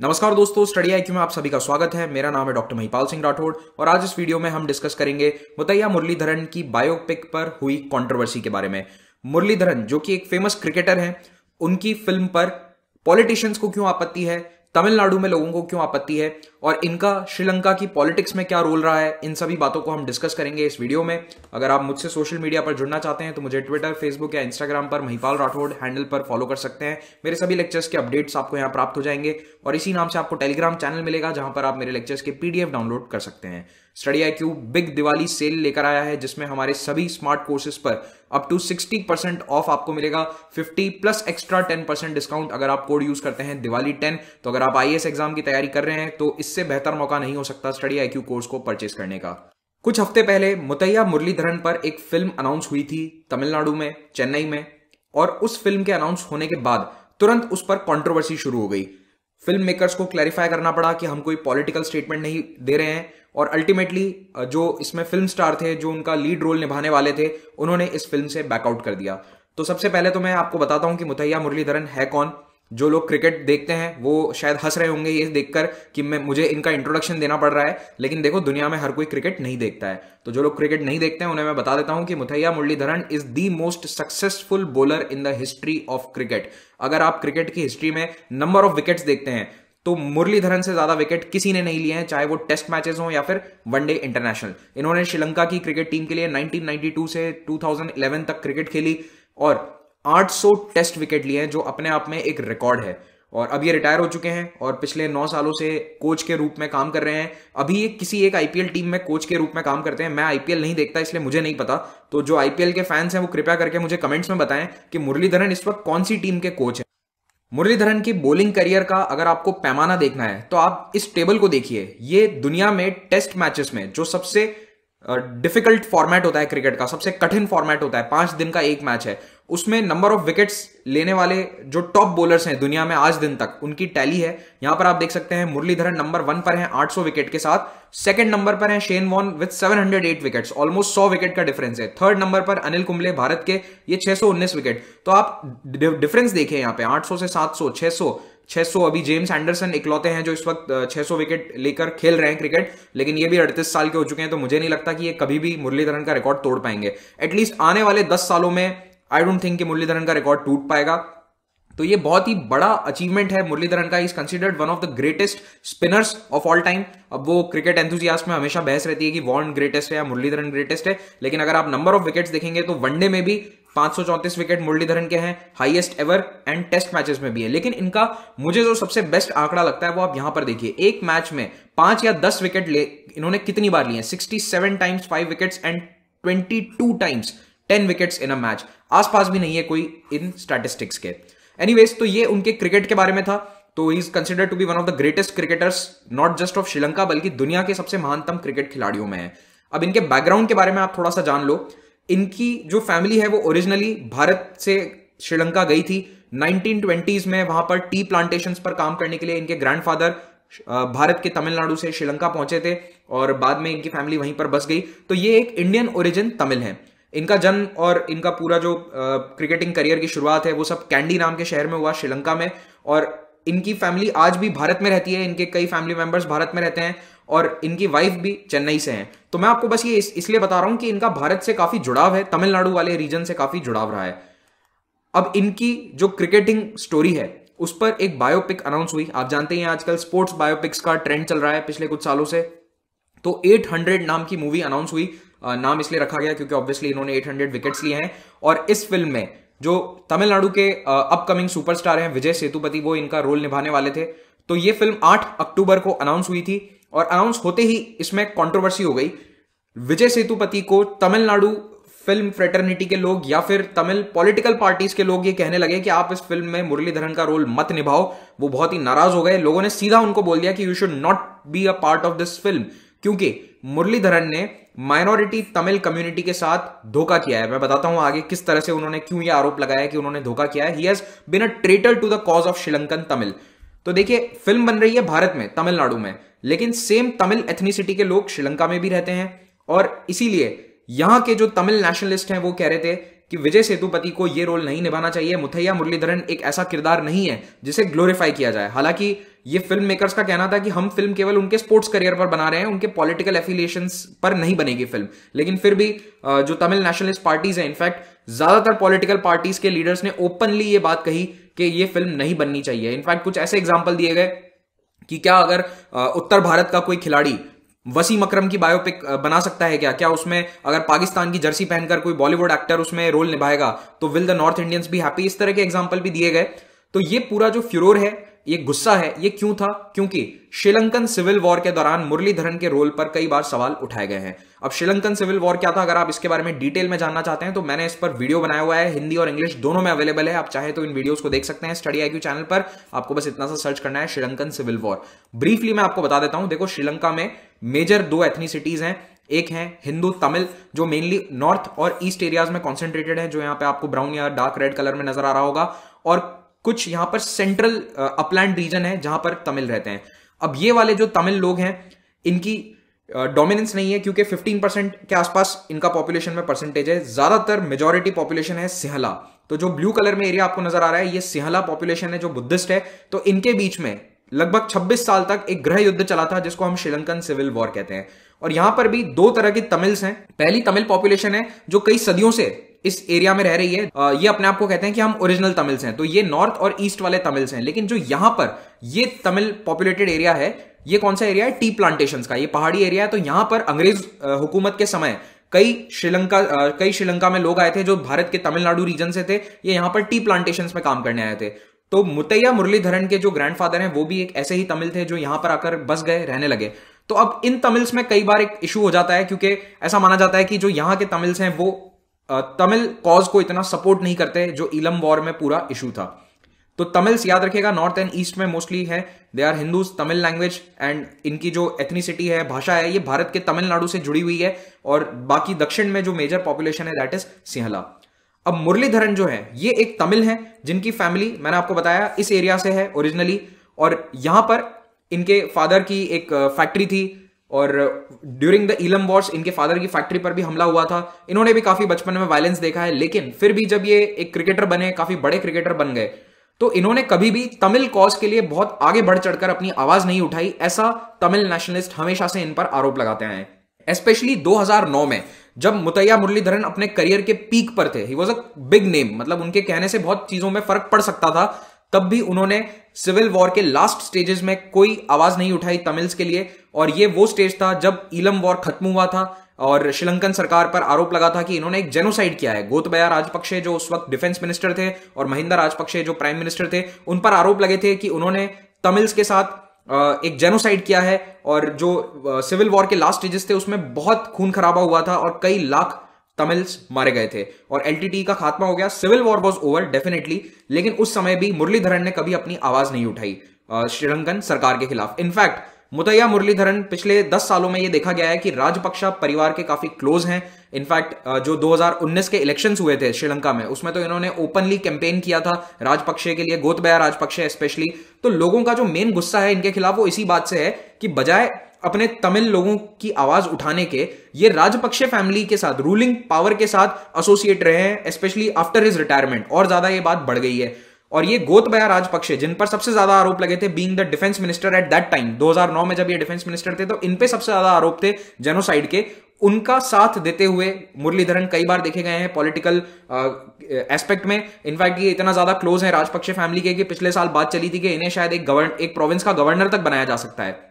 नमस्कार दोस्तों स्टडी आई में आप सभी का स्वागत है मेरा नाम है डॉक्टर महिपाल सिंह राठौड़ और आज इस वीडियो में हम डिस्कस करेंगे मुतैया मुरलीधरन की बायोपिक पर हुई कंट्रोवर्सी के बारे में मुरलीधरन जो कि एक फेमस क्रिकेटर हैं उनकी फिल्म पर पॉलिटिशियंस को क्यों आपत्ति है तमिलनाडु में लोगों को क्यों आपत्ति है और इनका श्रीलंका की पॉलिटिक्स में क्या रोल रहा है इन सभी बातों को हम डिस्कस करेंगे इस वीडियो में अगर आप मुझसे सोशल मीडिया पर जुड़ना चाहते हैं तो मुझे ट्विटर फेसबुक या इंस्टाग्राम पर महिपाल राठौड़ हैंडल पर फॉलो कर सकते हैं मेरे सभी लेक्चर्स के अपडेट्स आपको यहाँ प्राप्त हो जाएंगे और इसी नाम से आपको टेलीग्राम चैनल मिलेगा जहां पर आप मेरे लेक्चर्स के पीडीएफ डाउनलोड कर सकते हैं study I Q big Diwali sale लेकर आया है जिसमें हमारे सभी स्मार्ट कोर्सेज पर अप टू 60 परसेंट ऑफ आपको मिलेगा 50 प्लस एक्स्ट्रा 10 परसेंट डिस्काउंट अगर आप कोड यूज करते हैं दिवाली 10 तो अगर आप आई एग्जाम की तैयारी कर रहे हैं तो इससे बेहतर मौका नहीं हो सकता स्टडी आई कोर्स को परचेस करने का कुछ हफ्ते पहले मुतैया मुरलीधरन पर एक फिल्म अनाउंस हुई थी तमिलनाडु में चेन्नई में और उस फिल्म के अनाउंस होने के बाद तुरंत उस पर कंट्रोवर्सी शुरू हो गई फिल्म मेकर्स को क्लैरिफाई करना पड़ा कि हम कोई पॉलिटिकल स्टेटमेंट नहीं दे रहे हैं और अल्टीमेटली जो इसमें फिल्म स्टार थे जो उनका लीड रोल निभाने वाले थे उन्होंने इस फिल्म से बैकआउट कर दिया तो सबसे पहले तो मैं आपको बताता हूं कि मुथैया मुरलीधरन है कौन जो लोग क्रिकेट देखते हैं वो शायद हंस रहे होंगे ये देखकर कि मैं मुझे इनका इंट्रोडक्शन देना पड़ रहा है लेकिन देखो दुनिया में हर कोई क्रिकेट नहीं देखता है तो जो लोग क्रिकेट नहीं देखते हैं उन्हें मैं बता देता हूं कि Muttiah Muralitharan is the most successful bowler in the history of cricket अगर आप क्रिकेट की हिस्ट्री में नंबर ऑफ विकेट्स देखते हैं तो मुरलीधरन से ज्यादा विकेट किसी ने नहीं लिए हैं चाहे वो टेस्ट मैचेस हों या फिर वनडे इंटरनेशनल इन्होंने श्रीलंका की क्रिकेट टीम के लिए 1992 से 2011 तक क्रिकेट खेली और 800 टेस्ट विकेट लिए हैं जो अपने आप में एक रिकॉर्ड है और अब ये रिटायर हो चुके हैं और पिछले नौ सालों से कोच के रूप में काम कर रहे हैं अभी ये किसी एक आईपीएल टीम में कोच के रूप में काम करते हैं मैं आईपीएल नहीं देखता इसलिए मुझे नहीं पता तो जो आईपीएल के फैंस हैं वो कृपया करके मुझे कमेंट्स में बताएं कि मुरलीधरन इस वक्त कौन सी टीम के कोच हैं मुरलीधरन की बॉलिंग करियर का अगर आपको पैमाना देखना है तो आप इस टेबल को देखिए ये दुनिया में टेस्ट मैचेस में जो सबसे डिफिकल्ट फॉर्मेट होता है क्रिकेट का सबसे कठिन फॉर्मेट होता है पांच दिन का एक मैच है उसमें नंबर ऑफ विकेट्स लेने वाले जो टॉप बॉलर्स हैं दुनिया में आज दिन तक उनकी टैली है यहां पर आप देख सकते हैं मुरलीधरन नंबर वन पर हैं 800 विकेट के साथ सेकंड नंबर पर हैं Shane Warne with 708 wickets almost 100 wicket का डिफरेंस है थर्ड नंबर पर अनिल कुंबले भारत के ये छह विकेट तो आप डिफरेंस देखें यहां पर आठ से सात सौ 600 अभी जेम्स एंडरसन इकलौते हैं जो इस वक्त 600 विकेट लेकर खेल रहे हैं क्रिकेट लेकिन ये भी अड़तीस साल के हो चुके हैं तो मुझे नहीं लगता कि ये कभी भी मुरलीधरन का रिकॉर्ड तोड़ पाएंगे एटलीस्ट आने वाले दस सालों में आई डोंट थिंक कि मुरलीधरन का रिकॉर्ड टूट पाएगा तो ये बहुत ही बड़ा अचीवमेंट है मुरलीधरन का is considered one of the greatest spinners of all time अब वो क्रिकेट एंथुजियास में हमेशा बहस रहती है कि वॉर्न ग्रेटेस्ट है या मुरलीधरन ग्रेटेस्ट है लेकिन अगर आप नंबर ऑफ विकेट्स देखेंगे तो वनडे में भी पांच विकेट मुरलीधरन के हैं highest ever and test matches में भी है लेकिन इनका मुझे जो सबसे बेस्ट आंकड़ा लगता है वो आप यहां पर देखिए एक मैच में पांच या दस विकेट ले इन्होंने कितनी बार लिए sixty seven times five wickets and 22 times ten wickets in a match आसपास भी नहीं है कोई इन स्टैटिस्टिक्स के एनीवेज तो ये उनके क्रिकेट के बारे में था तो is consider to be one of the greatest cricketers not just of Sri Lanka बल्कि दुनिया के सबसे महानतम क्रिकेट खिलाड़ियों में है अब इनके बैकग्राउंड के बारे में आप थोड़ा सा जान लो इनकी जो फैमिली है वो ओरिजिनली भारत से श्रीलंका गई थी 1920s में वहां पर टी प्लांटेशन पर काम करने के लिए इनके ग्रैंडफादर भारत के तमिलनाडु से श्रीलंका पहुंचे थे और बाद में इनकी फैमिली वहीं पर बस गई तो ये एक इंडियन ओरिजिन तमिल है इनका जन्म और इनका पूरा जो क्रिकेटिंग करियर की शुरुआत है वो सब कैंडी नाम के शहर में हुआ श्रीलंका में और इनकी फैमिली आज भी भारत में रहती है इनके कई फैमिली मेंबर्स भारत में रहते हैं और इनकी वाइफ भी चेन्नई से हैं तो मैं आपको बस ये इस, इसलिए बता रहा हूं कि इनका भारत से काफी जुड़ाव है तमिलनाडु वाले रीजन से काफी जुड़ाव रहा है अब इनकी जो क्रिकेटिंग स्टोरी है उस पर एक बायोपिक अनाउंस हुई आप जानते हैं आजकल स्पोर्ट्स बायोपिक्स का ट्रेंड चल रहा है पिछले कुछ सालों से तो 800 नाम की मूवी अनाउंस हुई नाम इसलिए रखा गया क्योंकि ऑब्वियसली इन्होंने 800 विकेट्स लिए हैं और इस फिल्म में जो तमिलनाडु के अपकमिंग सुपरस्टार हैं विजय सेतुपति वो इनका रोल निभाने वाले थे तो ये फिल्म 8 अक्टूबर को अनाउंस हुई थी और अनाउंस होते ही इसमें कंट्रोवर्सी हो गई विजय सेतुपति को तमिलनाडु फिल्म फ्रेटर्निटी के लोग या फिर तमिल पॉलिटिकल पार्टीज के लोग ये कहने लगे कि आप इस फिल्म में मुरलीधरन का रोल मत निभाओ वो बहुत ही नाराज हो गए लोगों ने सीधा उनको बोल दिया कि you should not be a part of this film क्योंकि मुरलीधरन ने माइनॉरिटी तमिल कम्युनिटी के साथ धोखा किया है मैं बताता हूं आगे किस तरह से उन्होंने क्यों ये आरोप लगाया कि उन्होंने धोखा किया है he has been a traitor to the cause of Sri Lankan Tamil तो देखिए फिल्म बन रही है भारत में तमिलनाडु में लेकिन सेम तमिल एथनिसिटी के लोग श्रीलंका में भी रहते हैं और इसीलिए यहां के जो तमिल नेशनलिस्ट हैं वो कह रहे थे कि विजय सेतुपति को यह रोल नहीं निभाना चाहिए मुथैया मुरलीधरन एक ऐसा किरदार नहीं है जिसे ग्लोरीफाई किया जाए हालांकि ये फिल्म मेकर्स का कहना था कि हम फिल्म केवल उनके स्पोर्ट्स करियर पर बना रहे हैं उनके पॉलिटिकल एफिलिएशन पर नहीं बनेगी फिल्म लेकिन फिर भी जो तमिल नेशनलिस्ट पार्टीज हैं इनफैक्ट ज्यादातर पॉलिटिकल पार्टीज के लीडर्स ने ओपनली ये बात कही कि ये फिल्म नहीं बननी चाहिए इनफैक्ट कुछ ऐसे एग्जाम्पल दिए गए कि क्या अगर उत्तर भारत का कोई खिलाड़ी वसीम अकरम की बायोपिक बना सकता है क्या क्या उसमें अगर पाकिस्तान की जर्सी पहनकर कोई बॉलीवुड एक्टर उसमें रोल निभाएगा तो विल द नॉर्थ इंडियंस भी हैप्पी इस तरह के एग्जाम्पल भी दिए गए तो ये पूरा जो फ्यूरोर है ये गुस्सा है ये क्यों था क्योंकि श्रीलंकन सिविल वॉर के दौरान मुरलीधरन के रोल पर कई बार सवाल उठाए गए हैं अब श्रीलंकन सिविल वॉर क्या था अगर आप इसके बारे में डिटेल में जानना चाहते हैं तो मैंने इस पर वीडियो बनाया हुआ है हिंदी और इंग्लिश दोनों में अवेलेबल है आप चाहे तो इन वीडियोस को देख सकते हैं स्टडी आई चैनल पर आपको बस इतना सा सर्च करना है श्रीलंकन सिविल वॉर ब्रीफली मैं आपको बता देता हूं देखो श्रीलंका में मेजर दो एथनीसिटीज हैं एक है हिंदू तमिल जो मेनली नॉर्थ और ईस्ट एरियाज में कॉन्सेंट्रेटेड है जो यहाँ पे आपको ब्राउन या डार्क रेड कलर में नजर आ रहा होगा और कुछ यहां पर सेंट्रल अपलैंड रीजन है जहां पर तमिल रहते हैं अब ये वाले जो तमिल लोग हैं इनकी डोमिनेंस नहीं है क्योंकि 15 परसेंट के आसपास इनका पॉपुलेशन में परसेंटेज है ज्यादातर मेजोरिटी पॉपुलेशन है सिहला तो जो ब्लू कलर में एरिया आपको नजर आ रहा है ये सिहला पॉपुलेशन है जो बुद्धिस्ट है तो इनके बीच में लगभग 26 साल तक एक गृह युद्ध चला था जिसको हम श्रीलंकन सिविल वॉर कहते हैं और यहां पर भी दो तरह की तमिल्स हैं पहली तमिल पॉपुलेशन है जो कई सदियों से इस एरिया में रह रही है ये अपने आप को कहते हैं कि हम ओरिजिनल तमिल्स हैं तो ये नॉर्थ और ईस्ट वाले तमिल्स हैं लेकिन जो यहां पर ये तमिल पॉपुलेटेड एरिया है ये कौन सा एरिया है टी प्लांटेशन का ये पहाड़ी एरिया है तो यहां पर अंग्रेज हुकूमत के समय कई श्रीलंका कई श्रीलंका में लोग आए थे जो भारत के तमिलनाडु रीजन से थे ये यहां पर टी प्लांटेशन में काम करने आए थे तो मुतैया मुरलीधरन के जो ग्रैंडफादर हैं वो भी एक ऐसे ही तमिल थे जो यहां पर आकर बस गए रहने लगे तो अब इन तमिल्स में कई बार एक इशू हो जाता है क्योंकि ऐसा माना जाता है कि जो यहाँ के तमिल्स हैं वो तमिल कॉज को इतना सपोर्ट नहीं करते जो इलम वॉर में पूरा इशू था तो तमिल्स याद रखेगा नॉर्थ एंड ईस्ट में मोस्टली है they are Hindus Tamil language and इनकी जो एथनिसिटी है भाषा है ये भारत के तमिलनाडु से जुड़ी हुई है और बाकी दक्षिण में जो मेजर पॉपुलेशन है दैट इज सिंहला अब मुरलीधरन जो है ये एक तमिल है जिनकी फैमिली मैंने आपको बताया इस एरिया से है ओरिजिनली और यहां पर इनके फादर की एक फैक्ट्री थी और ड्यूरिंग द इलम वॉर्स इनके फादर की फैक्ट्री पर भी हमला हुआ था इन्होंने भी काफी बचपन में वायलेंस देखा है लेकिन फिर भी जब ये एक क्रिकेटर बने काफी बड़े क्रिकेटर बन गए तो इन्होंने कभी भी तमिल कॉज के लिए बहुत आगे बढ़ चढ़कर अपनी आवाज नहीं उठाई ऐसा तमिल नेशनलिस्ट हमेशा से इन पर आरोप लगाते हैं स्पेशली 2009 में जब मुतैया मुरलीधरन अपने करियर के पीक पर थे he was a big name मतलब उनके कहने से बहुत चीजों में फर्क पड़ सकता था तब भी उन्होंने सिविल वॉर के लास्ट स्टेजेस में कोई आवाज नहीं उठाई तमिल्स के लिए और ये वो स्टेज था जब इलम वॉर खत्म हुआ था और श्रीलंकन सरकार पर आरोप लगा था कि इन्होंने एक जेनोसाइड किया है गोतबया राजपक्षे जो उस वक्त डिफेंस मिनिस्टर थे और महिंदा राजपक्षे जो प्राइम मिनिस्टर थे उन पर आरोप लगे थे कि उन्होंने तमिल्स के साथ एक जेनोसाइड किया है और जो सिविल वॉर के लास्ट स्टेजेस थे उसमें बहुत खून खराबा हुआ था और कई लाख तमिल्स मारे गए थे और एल का खात्मा हो गया civil war was over definitely लेकिन उस समय भी मुरलीधरन ने कभी अपनी आवाज नहीं उठाई श्रीलंकन सरकार के खिलाफ इनफैक्ट मुतैया मुरलीधरन पिछले 10 सालों में यह देखा गया है कि राजपक्षा परिवार के काफी क्लोज हैं इनफैक्ट जो 2019 के इलेक्शंस हुए थे श्रीलंका में उसमें तो इन्होंने ओपनली कैंपेन किया था राजपक्षे के लिए गोतबया राजपक्षे स्पेशली तो लोगों का जो मेन गुस्सा है इनके खिलाफ वो इसी बात से है कि बजाय अपने तमिल लोगों की आवाज उठाने के ये राजपक्षे फैमिली के साथ रूलिंग पावर के साथ एसोसिएट रहे हैं स्पेशली आफ्टर हिज रिटायरमेंट और ज्यादा ये बात बढ़ गई है और ये गोतबया राजपक्षे जिन पर सबसे ज्यादा आरोप लगे थे being the defence minister at that time 2009 में जब ये डिफेंस मिनिस्टर थे तो इन पे सबसे ज्यादा आरोप थे जेनोसाइड के उनका साथ देते हुए मुरलीधरन कई बार देखे गए हैं पॉलिटिकल एस्पेक्ट uh, में इनफैक्ट ये इतना ज्यादा क्लोज है राजपक्षे फैमिली के कि पिछले साल बात चली थी कि इन्हें शायद एक गवर्न एक प्रोविंस का गवर्नर तक बनाया जा सकता है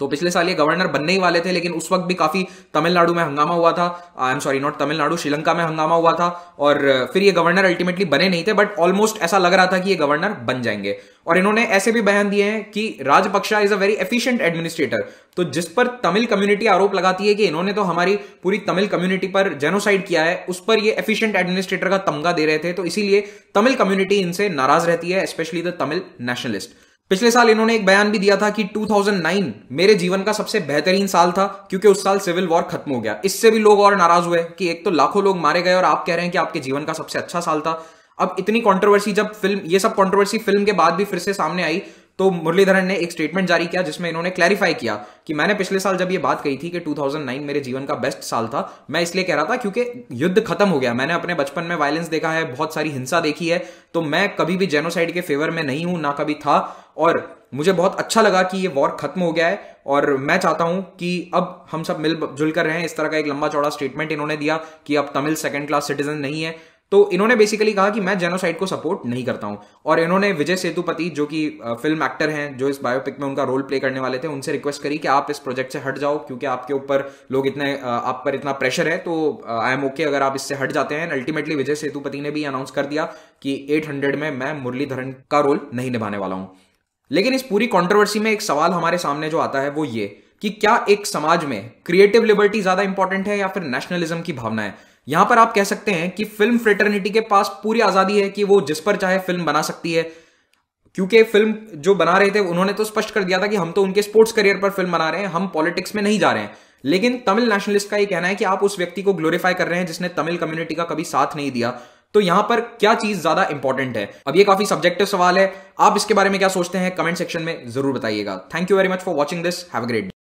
तो पिछले साल ये गवर्नर बनने ही वाले थे लेकिन उस वक्त भी काफी तमिलनाडु में हंगामा हुआ था I am sorry not Tamil Nadu Sri Lanka में हंगामा हुआ था और uh, फिर ये गवर्नर अल्टीमेटली बने नहीं थे बट ऑलमोस्ट ऐसा लग रहा था कि ये गवर्नर बन जाएंगे और इन्होंने ऐसे भी बयान दिए हैं कि Rajapaksa is a very efficient administrator तो जिस पर तमिल कम्युनिटी आरोप लगाती है कि इन्होंने तो हमारी पूरी तमिल कम्युनिटी पर जेनोसाइड किया है उस पर ये एफिशिएंट एडमिनिस्ट्रेटर का तमगा दे रहे थे तो इसीलिए तमिल कम्युनिटी इनसे नाराज रहती है स्पेशली द तमिल नेशनलिस्ट पिछले साल इन्होंने एक बयान भी दिया था कि 2009 मेरे जीवन का सबसे बेहतरीन साल था क्योंकि उस साल सिविल वॉर खत्म हो गया इससे भी लोग और नाराज हुए कि एक तो लाखों लोग मारे गए और आप कह रहे हैं कि आपके जीवन का सबसे अच्छा साल था अब इतनी कंट्रोवर्सी जब फिल्म ये सब कंट्रोवर्सी फिल्म के बाद भी फिर से सामने आई तो मुरलीधरन ने एक स्टेटमेंट जारी किया जिसमें इन्होंने क्लैरिफाई किया कि मैंने पिछले साल जब ये बात कही थी कि 2009 मेरे जीवन का बेस्ट साल था मैं इसलिए कह रहा था क्योंकि युद्ध खत्म हो गया मैंने अपने बचपन में वायलेंस देखा है बहुत सारी हिंसा देखी है तो मैं कभी भी जेनोसाइड के फेवर में नहीं हूं ना कभी था और मुझे बहुत अच्छा लगा कि ये वॉर खत्म हो गया है और मैं चाहता हूं कि अब हम सब मिलजुल कर रहे हैं इस तरह का एक लंबा चौड़ा स्टेटमेंट इन्होंने दिया कि अब तमिल सेकंड क्लास सिटीजन नहीं है तो इन्होंने बेसिकली कहा कि मैं जेनोसाइड को सपोर्ट नहीं करता हूं और इन्होंने विजय सेतुपति जो कि फिल्म एक्टर हैं जो इस बायोपिक में उनका रोल प्ले करने वाले थे उनसे रिक्वेस्ट करी कि आप इस प्रोजेक्ट से हट जाओ क्योंकि आपके ऊपर लोग इतने आप पर इतना प्रेशर है तो आई एम ओके अगर आप इससे हट जाते हैं अल्टीमेटली विजय सेतुपति ने भी अनाउंस कर दिया कि एट में मैं मुरलीधरन का रोल नहीं निभाने वाला हूं लेकिन इस पूरी कॉन्ट्रोवर्सी में एक सवाल हमारे सामने जो आता है वो ये कि क्या एक समाज में क्रिएटिव लिबर्टी ज्यादा इंपॉर्टेंट है या फिर नेशनलिज्म की भावना है यहां पर आप कह सकते हैं कि फिल्म फ्रेटर्निटी के पास पूरी आजादी है कि वो जिस पर चाहे फिल्म बना सकती है क्योंकि फिल्म जो बना रहे थे उन्होंने तो स्पष्ट कर दिया था कि हम तो उनके स्पोर्ट्स करियर पर फिल्म बना रहे हैं हम पॉलिटिक्स में नहीं जा रहे हैं लेकिन तमिल नेशनलिस्ट का ये कहना है कि आप उस व्यक्ति को ग्लोरीफाई कर रहे हैं जिसने तमिल कम्युनिटी का कभी साथ नहीं दिया तो यहां पर क्या चीज ज्यादा इंपॉर्टेंट है अब ये काफी सब्जेक्टिव सवाल है आप इसके बारे में क्या सोचते हैं कमेंट सेक्शन में जरूर बताइएगा thank you very much for watching this have great